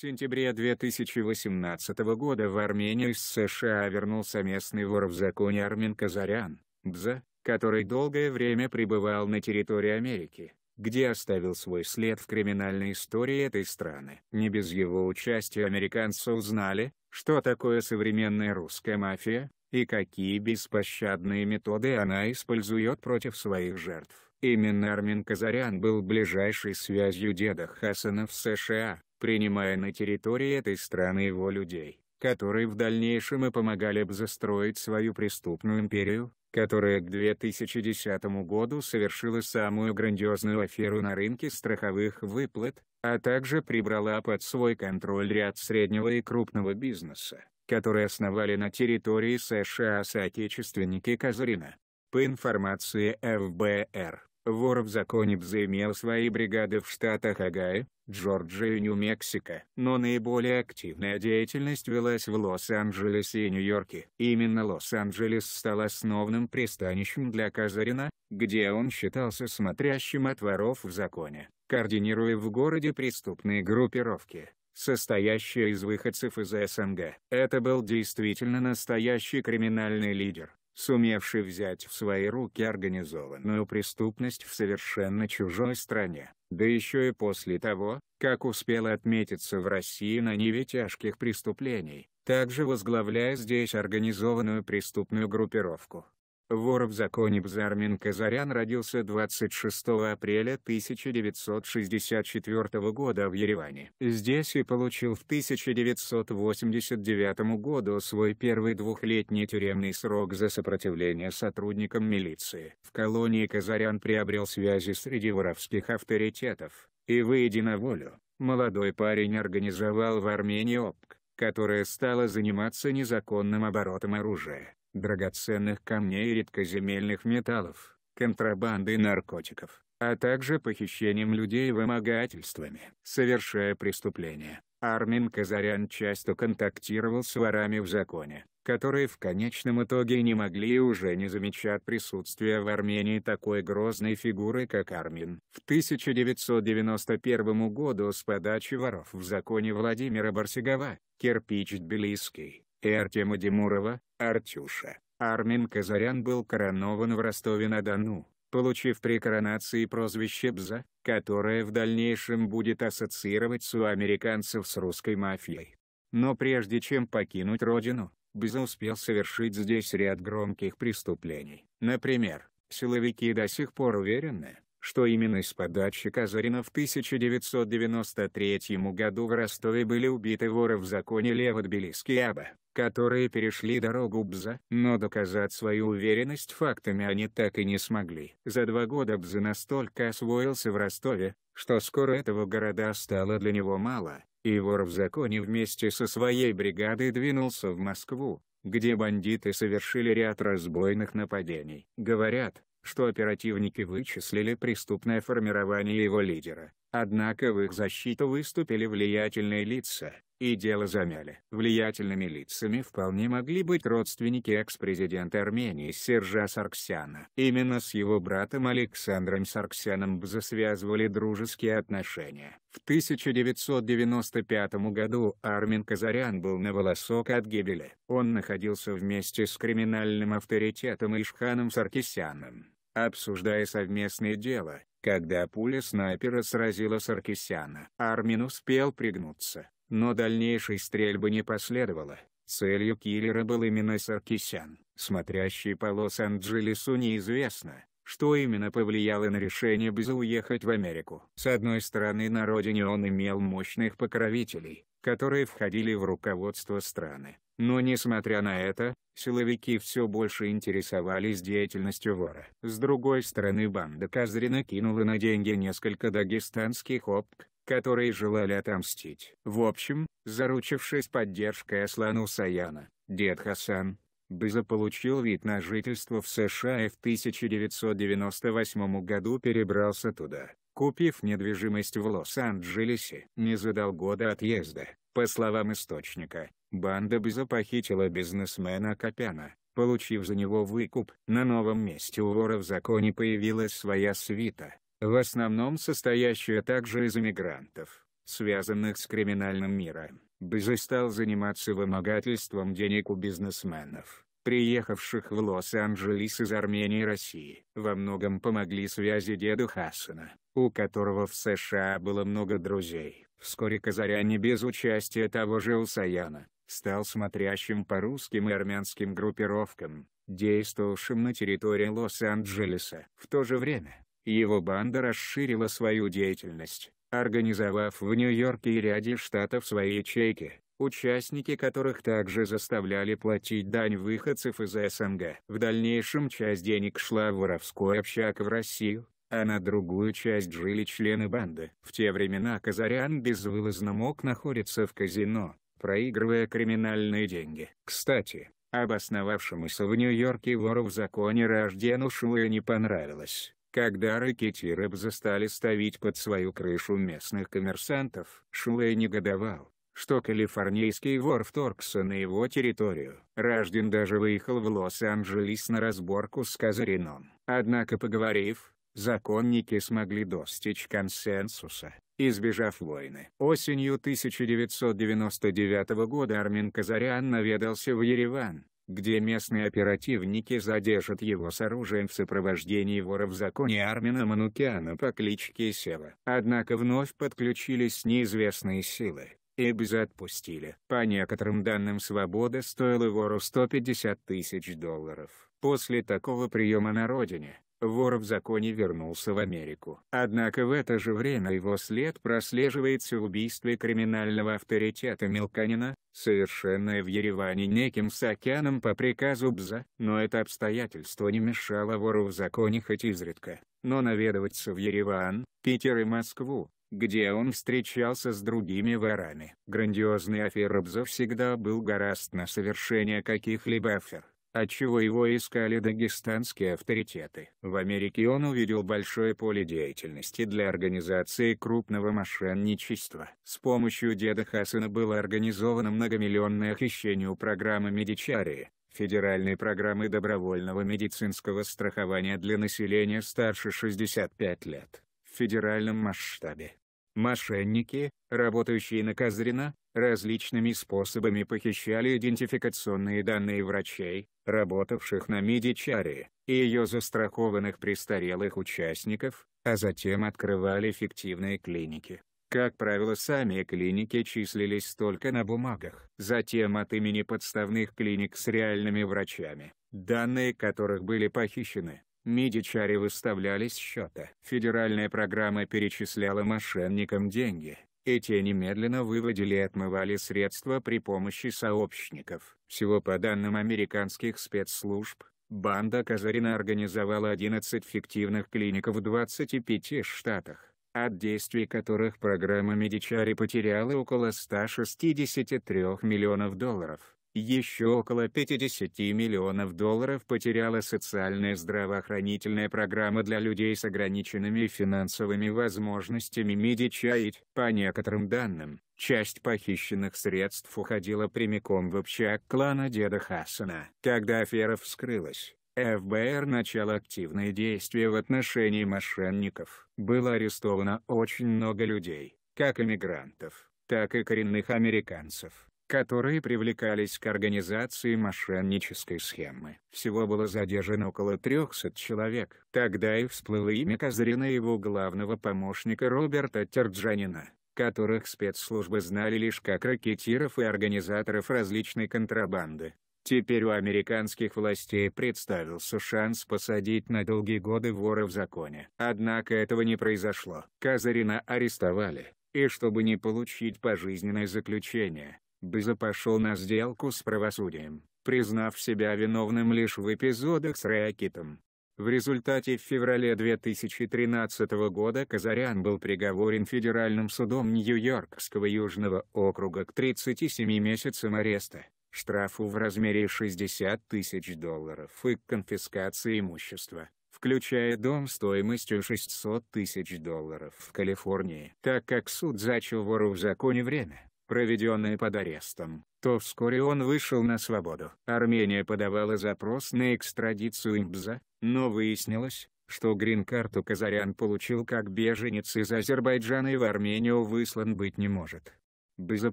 сентябре 2018 года в Армению из США вернулся местный вор в законе Армен Казарян, Бза, который долгое время пребывал на территории Америки, где оставил свой след в криминальной истории этой страны. Не без его участия американцы узнали, что такое современная русская мафия, и какие беспощадные методы она использует против своих жертв. Именно Армин Казарян был ближайшей связью деда Хасана в США, принимая на территории этой страны его людей, которые в дальнейшем и помогали бы застроить свою преступную империю, которая к 2010 году совершила самую грандиозную аферу на рынке страховых выплат, а также прибрала под свой контроль ряд среднего и крупного бизнеса, которые основали на территории США соотечественники Казарина. По информации ФБР, Вор в законе взымел свои бригады в штатах Огайо, Джорджия и Нью-Мексико. Но наиболее активная деятельность велась в Лос-Анджелесе и Нью-Йорке. Именно Лос-Анджелес стал основным пристанищем для Казарина, где он считался смотрящим от воров в законе, координируя в городе преступные группировки состоящая из выходцев из СНГ. Это был действительно настоящий криминальный лидер, сумевший взять в свои руки организованную преступность в совершенно чужой стране, да еще и после того, как успела отметиться в России на Ниве тяжких преступлений, также возглавляя здесь организованную преступную группировку. Вор в законе Бзармин Казарян родился 26 апреля 1964 года в Ереване. Здесь и получил в 1989 году свой первый двухлетний тюремный срок за сопротивление сотрудникам милиции. В колонии Казарян приобрел связи среди воровских авторитетов, и выйдя на волю, молодой парень организовал в Армении ОПК, которая стала заниматься незаконным оборотом оружия драгоценных камней и редкоземельных металлов, контрабандой наркотиков, а также похищением людей и вымогательствами. Совершая преступления, Армин Казарян часто контактировал с ворами в законе, которые в конечном итоге не могли и уже не замечать присутствия в Армении такой грозной фигуры как Армин. В 1991 году с подачи воров в законе Владимира Барсигова, кирпич Тбилисский, и Артема Демурова, Артюша. Армин Казарян был коронован в Ростове-на-Дону, получив при коронации прозвище «Бза», которое в дальнейшем будет ассоциировать у американцев с русской мафией. Но прежде чем покинуть родину, Бза успел совершить здесь ряд громких преступлений. Например, силовики до сих пор уверены, что именно из подачи Казарина в 1993 году в Ростове были убиты воры в законе Лева Аба, которые перешли дорогу Бза. Но доказать свою уверенность фактами они так и не смогли. За два года Бза настолько освоился в Ростове, что скоро этого города стало для него мало, и вор в законе вместе со своей бригадой двинулся в Москву, где бандиты совершили ряд разбойных нападений. Говорят, что оперативники вычислили преступное формирование его лидера, однако в их защиту выступили влиятельные лица, и дело замяли. Влиятельными лицами вполне могли быть родственники экс-президента Армении Сержа Сарксяна. Именно с его братом Александром Сарксяном БЗ связывали дружеские отношения. В 1995 году Армин Казарян был на волосок от гибели. Он находился вместе с криминальным авторитетом Ишханом Саркисяном, обсуждая совместное дело, когда пуля снайпера сразила Саркисяна. Армин успел пригнуться, но дальнейшей стрельбы не последовало. Целью киллера был именно Саркисян. Смотрящий по Лос-Анджелесу неизвестно, что именно повлияло на решение Безу уехать в Америку. С одной стороны на родине он имел мощных покровителей, которые входили в руководство страны. Но несмотря на это, силовики все больше интересовались деятельностью вора. С другой стороны банда Казрина кинула на деньги несколько дагестанских опк, которые желали отомстить. В общем, заручившись поддержкой Аслану Саяна, дед Хасан, Быза получил вид на жительство в США и в 1998 году перебрался туда, купив недвижимость в Лос-Анджелесе. Не задал года отъезда, по словам источника, Банда Беза похитила бизнесмена Копяна, получив за него выкуп. На новом месте у вора в законе появилась своя свита, в основном состоящая также из эмигрантов, связанных с криминальным миром. Безы стал заниматься вымогательством денег у бизнесменов, приехавших в Лос-Анджелес из Армении и России. Во многом помогли связи деду Хасана, у которого в США было много друзей. Вскоре Казаряне без участия того же Усаяна, стал смотрящим по русским и армянским группировкам, действовавшим на территории Лос-Анджелеса. В то же время, его банда расширила свою деятельность, организовав в Нью-Йорке и ряде штатов свои ячейки, участники которых также заставляли платить дань выходцев из СНГ. В дальнейшем часть денег шла в воровской общак в Россию, а на другую часть жили члены банды. В те времена Казарян безвылазно мог находиться в казино, проигрывая криминальные деньги. Кстати, обосновавшемуся в Нью-Йорке вору в законе рождену Шуэ не понравилось, когда рэкетиров застали ставить под свою крышу местных коммерсантов. Шуэ негодовал, что калифорнийский вор вторгся на его территорию. Рожден даже выехал в Лос-Анджелес на разборку с Казарином. Однако поговорив, законники смогли достичь консенсуса избежав войны. Осенью 1999 года Армин Казарян наведался в Ереван, где местные оперативники задержат его с оружием в сопровождении вора в законе Армина Манукяна по кличке Сева. Однако вновь подключились неизвестные силы и бы отпустили. По некоторым данным, свобода стоила вору 150 тысяч долларов. После такого приема на родине, вор в законе вернулся в Америку. Однако в это же время его след прослеживается в убийстве криминального авторитета Мелканина, совершенное в Ереване неким Сакяном по приказу БЗа. Но это обстоятельство не мешало вору в законе хоть изредка, но наведываться в Ереван, Питер и Москву, где он встречался с другими ворами. Грандиозный Аферобзо всегда был гораст на совершение каких-либо афер, отчего его искали дагестанские авторитеты. В Америке он увидел большое поле деятельности для организации крупного мошенничества. С помощью деда Хасана было организовано многомиллионное хищение у программы Медичарии, федеральной программы добровольного медицинского страхования для населения старше 65 лет в федеральном масштабе. Мошенники, работающие на Козрина, различными способами похищали идентификационные данные врачей, работавших на Мидичаре, и ее застрахованных престарелых участников, а затем открывали фиктивные клиники. Как правило, сами клиники числились только на бумагах, затем от имени подставных клиник с реальными врачами, данные которых были похищены. Медичари выставляли с счета. Федеральная программа перечисляла мошенникам деньги, и те немедленно выводили и отмывали средства при помощи сообщников. Всего по данным американских спецслужб, банда Казарина организовала 11 фиктивных клиник в 25 штатах, от действий которых программа Медичари потеряла около 163 миллионов долларов. Еще около 50 миллионов долларов потеряла социальная здравоохранительная программа для людей с ограниченными финансовыми возможностями Медичаид. По некоторым данным, часть похищенных средств уходила прямиком в общак клана деда Хасана. Когда афера вскрылась, ФБР начало активные действия в отношении мошенников. Было арестовано очень много людей, как иммигрантов, так и коренных американцев которые привлекались к организации мошеннической схемы. Всего было задержано около 300 человек. Тогда и всплыло имя Козырина и его главного помощника Роберта Терджанина, которых спецслужбы знали лишь как ракетиров и организаторов различной контрабанды. Теперь у американских властей представился шанс посадить на долгие годы вора в законе. Однако этого не произошло. Казарина арестовали, и чтобы не получить пожизненное заключение, Безо пошел на сделку с правосудием, признав себя виновным лишь в эпизодах с Ракитом. В результате в феврале 2013 года Казарян был приговорен Федеральным судом Нью-Йоркского Южного округа к 37 месяцам ареста, штрафу в размере 60 тысяч долларов и конфискации имущества, включая дом стоимостью 600 тысяч долларов в Калифорнии. Так как суд зачел вору в законе время, проведенные под арестом, то вскоре он вышел на свободу. Армения подавала запрос на экстрадицию имбза, но выяснилось, что грин-карту Казарян получил как беженец из Азербайджана и в Армению выслан быть не может. Быза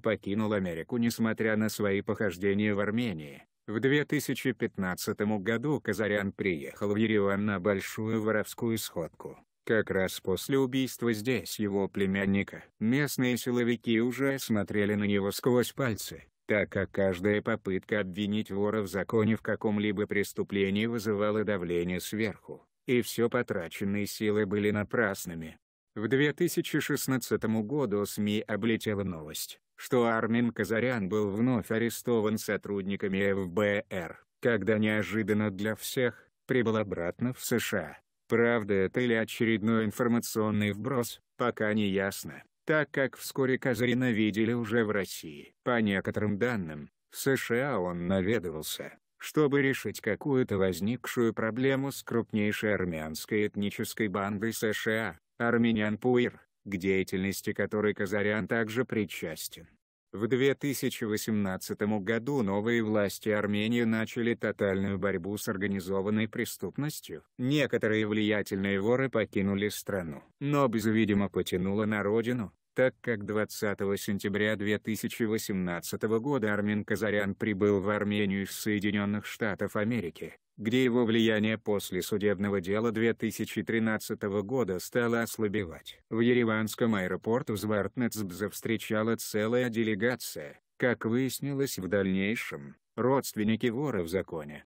покинул Америку несмотря на свои похождения в Армении. В 2015 году Казарян приехал в Ереван на большую воровскую сходку. Как раз после убийства здесь его племянника, местные силовики уже смотрели на него сквозь пальцы, так как каждая попытка обвинить вора в законе в каком-либо преступлении вызывала давление сверху, и все потраченные силы были напрасными. В 2016 году СМИ облетела новость, что Армин Казарян был вновь арестован сотрудниками ФБР, когда неожиданно для всех, прибыл обратно в США. Правда это или очередной информационный вброс, пока не ясно, так как вскоре Казарина видели уже в России. По некоторым данным, в США он наведывался, чтобы решить какую-то возникшую проблему с крупнейшей армянской этнической бандой США, армян Пуир, к деятельности которой Казарян также причастен. В 2018 году новые власти Армении начали тотальную борьбу с организованной преступностью. Некоторые влиятельные воры покинули страну. Нобз, видимо, потянуло на родину, так как 20 сентября 2018 года Армин Казарян прибыл в Армению из Соединенных Штатов Америки где его влияние после судебного дела 2013 года стало ослабевать. В ереванском аэропорту Звартнецбза встречала целая делегация, как выяснилось в дальнейшем, родственники вора в законе.